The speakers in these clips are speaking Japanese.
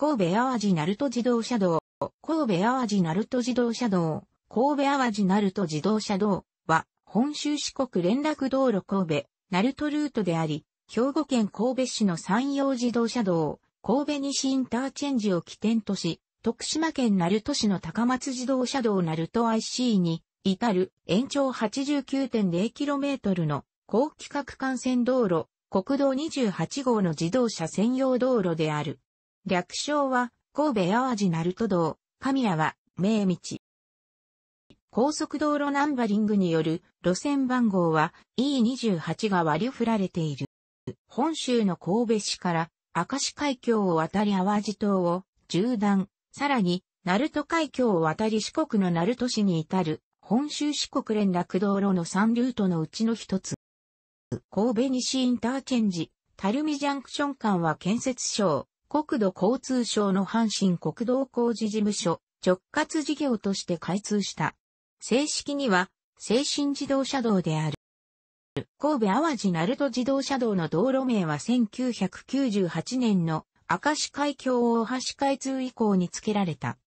神戸淡路鳴門自動車道、神戸淡路鳴門自動車道、神戸淡路鳴門自動車道は、本州四国連絡道路神戸、鳴門ルートであり、兵庫県神戸市の山陽自動車道、神戸西インターチェンジを起点とし、徳島県鳴門市の高松自動車道鳴門 IC に、至る延長 89.0km の高規格幹線道路、国道28号の自動車専用道路である。略称は、神戸淡路鳴門道、神谷は、名道。高速道路ナンバリングによる路線番号は E28 が割り振られている。本州の神戸市から明石海峡を渡り淡路島を縦断、さらに鳴門海峡を渡り四国の鳴門市に至る本州四国連絡道路の3ルートのうちの一つ。神戸西インターチェンジ、垂水ジャンクション間は建設省、国土交通省の阪神国道工事事務所直轄事業として開通した。正式には、精神自動車道である。神戸淡路鳴門自動車道の道路名は1998年の明石海峡大橋開通以降に付けられた。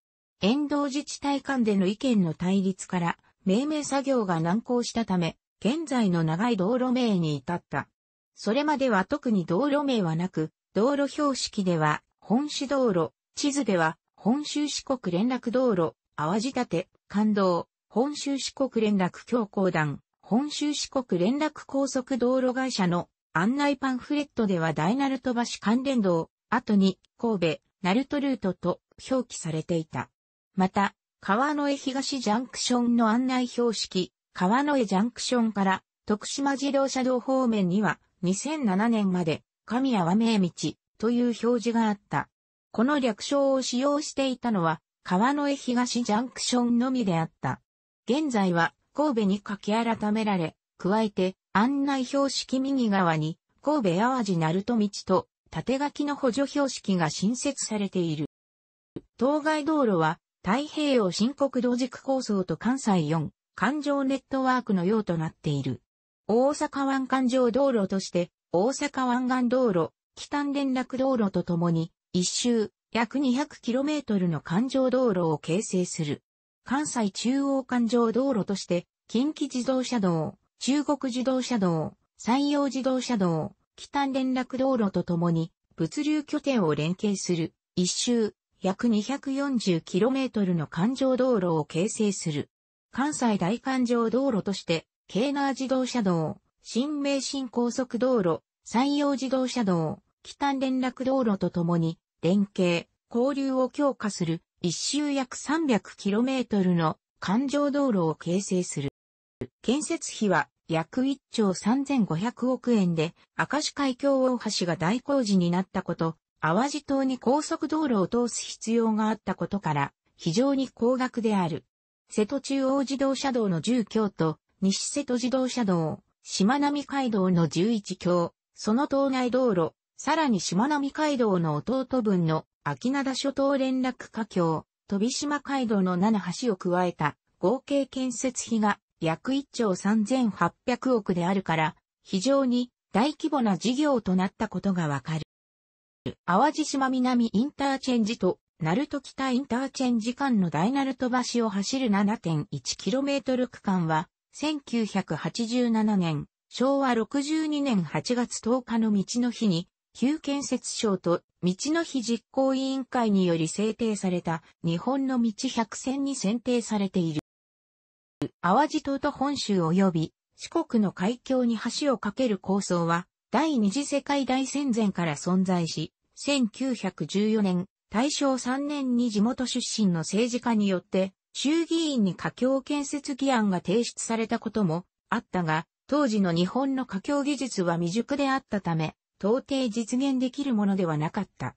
沿道自治体間での意見の対立から、命名作業が難航したため、現在の長い道路名に至った。それまでは特に道路名はなく、道路標識では、本市道路、地図では、本州四国連絡道路、淡路立、感動、本州四国連絡強行団、本州四国連絡高速道路会社の案内パンフレットでは大鳴門橋関連道、後に神戸、鳴門ルートと表記されていた。また、川の江東ジャンクションの案内標識、川の江ジャンクションから徳島自動車道方面には2007年まで神谷和名道という表示があった。この略称を使用していたのは、川の江東ジャンクションのみであった。現在は神戸に書き改められ、加えて案内標識右側に神戸淡路鳴門道と縦書きの補助標識が新設されている。当該道路は太平洋新国道軸構想と関西4環状ネットワークのようとなっている。大阪湾環状道路として大阪湾岸道路、北端連絡道路とともに、一周、約 200km の環状道路を形成する。関西中央環状道路として、近畿自動車道、中国自動車道、山陽自動車道、北端連絡道路とともに、物流拠点を連携する、一周、約 240km の環状道路を形成する。関西大環状道路として、京奈自動車道、新名神高速道路、山陽自動車道、北連絡道路とともに、連携、交流を強化する、一周約 300km の環状道路を形成する。建設費は約1兆3500億円で、明石海峡大橋が大工事になったこと、淡路島に高速道路を通す必要があったことから、非常に高額である。瀬戸中央自動車道の住居と、西瀬戸自動車道、しまなみ海道の11橋、その島内道路、さらにしまなみ海道の弟分の秋灘諸島連絡華橋、飛島海道の7橋を加えた合計建設費が約1兆3800億であるから、非常に大規模な事業となったことがわかる。淡路島南インターチェンジと鳴門北インターチェンジ間の大鳴門橋を走る 7.1km 区間は、1987年、昭和62年8月10日の道の日に、旧建設省と道の日実行委員会により制定された日本の道百選に選定されている。淡路島と本州及び四国の海峡に橋を架ける構想は第二次世界大戦前から存在し、1914年、大正3年に地元出身の政治家によって衆議院に架橋建設議案が提出されたこともあったが、当時の日本の架橋技術は未熟であったため、到底実現できるものではなかった。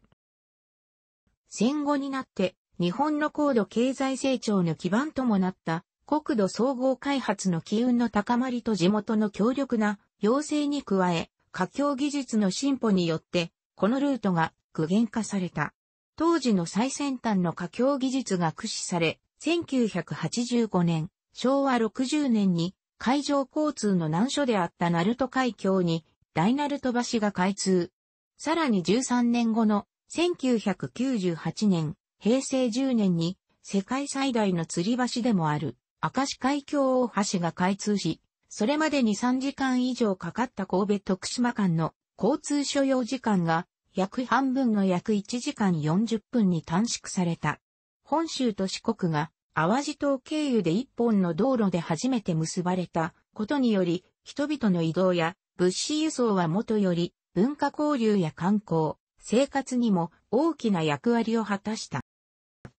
戦後になって、日本の高度経済成長の基盤ともなった国土総合開発の機運の高まりと地元の強力な要請に加え、架橋技術の進歩によって、このルートが具現化された。当時の最先端の架橋技術が駆使され、1985年、昭和60年に海上交通の難所であった鳴門海峡に大鳴門橋が開通。さらに13年後の1998年、平成10年に世界最大の吊り橋でもある明石海峡大橋が開通し、それまでに3時間以上かかった神戸徳島間の交通所要時間が約半分の約1時間40分に短縮された。本州と四国が淡路島経由で一本の道路で初めて結ばれたことにより、人々の移動や物資輸送はもとより、文化交流や観光、生活にも大きな役割を果たした。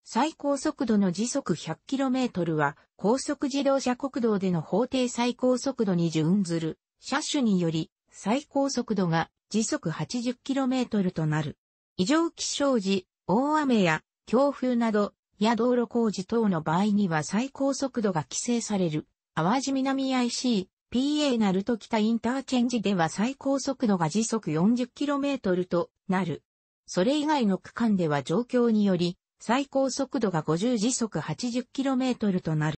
最高速度の時速 100km は高速自動車国道での法定最高速度に準ずる車種により最高速度が時速 80km となる。異常気象時、大雨や強風などや道路工事等の場合には最高速度が規制される。淡路南 IC、PA なると北インターチェンジでは最高速度が時速 40km となる。それ以外の区間では状況により、最高速度が50時速 80km となる。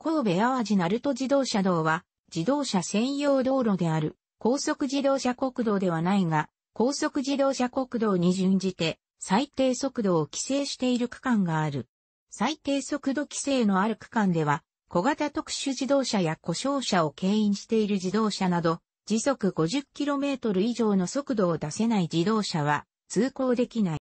神戸淡路鳴門自動車道は、自動車専用道路である、高速自動車国道ではないが、高速自動車国道に準じて、最低速度を規制している区間がある。最低速度規制のある区間では、小型特殊自動車や故障車を牽引している自動車など、時速 50km 以上の速度を出せない自動車は通行できない。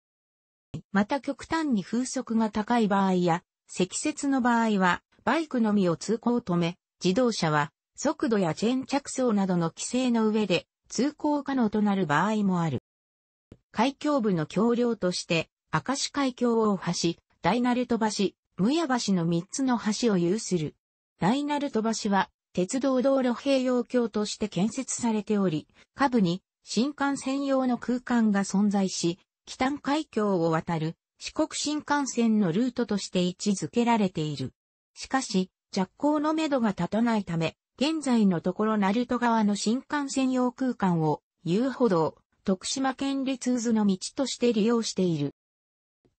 また極端に風速が高い場合や、積雪の場合は、バイクのみを通行止め、自動車は速度やチェーン着層などの規制の上で通行可能となる場合もある。海峡部の橋梁として、明石海峡大橋、大鳴門橋、無屋橋の3つの橋を有する。大鳴門橋は、鉄道道路併用橋として建設されており、下部に新幹線用の空間が存在し、北海峡を渡る四国新幹線のルートとして位置づけられている。しかし、着工のめどが立たないため、現在のところ鳴門側の新幹線用空間を遊歩道、徳島県立渦の道として利用している。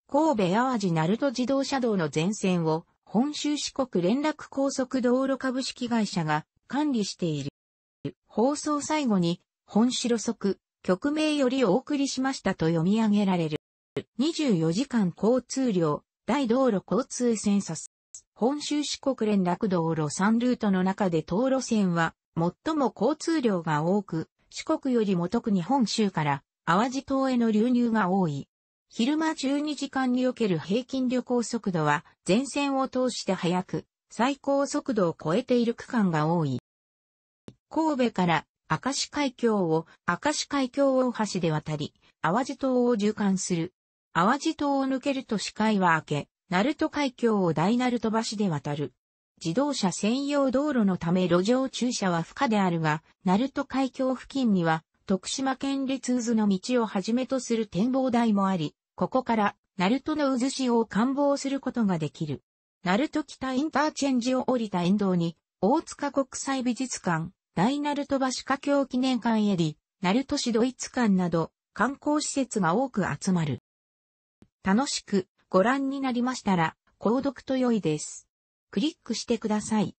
神戸淡路鳴門自動車道の全線を本州四国連絡高速道路株式会社が管理している。放送最後に本白速曲名よりお送りしましたと読み上げられる。24時間交通量大道路交通センサス。本州四国連絡道路3ルートの中で道路線は最も交通量が多く、四国よりも特に本州から淡路島への流入が多い。昼間12時間における平均旅行速度は前線を通して速く、最高速度を超えている区間が多い。神戸から明石海峡を明石海峡大橋で渡り、淡路島を縦貫する。淡路島を抜けると視界は明け、鳴門海峡を大鳴門橋で渡る。自動車専用道路のため路上駐車は不可であるが、鳴門海峡付近には、徳島県立渦の道をはじめとする展望台もあり、ここから、鳴門の渦潮を観望することができる。鳴門北インターチェンジを降りた沿道に、大塚国際美術館、大鳴門橋華僑記念館より、鳴門市ドイツ館など、観光施設が多く集まる。楽しくご覧になりましたら、購読と良いです。クリックしてください。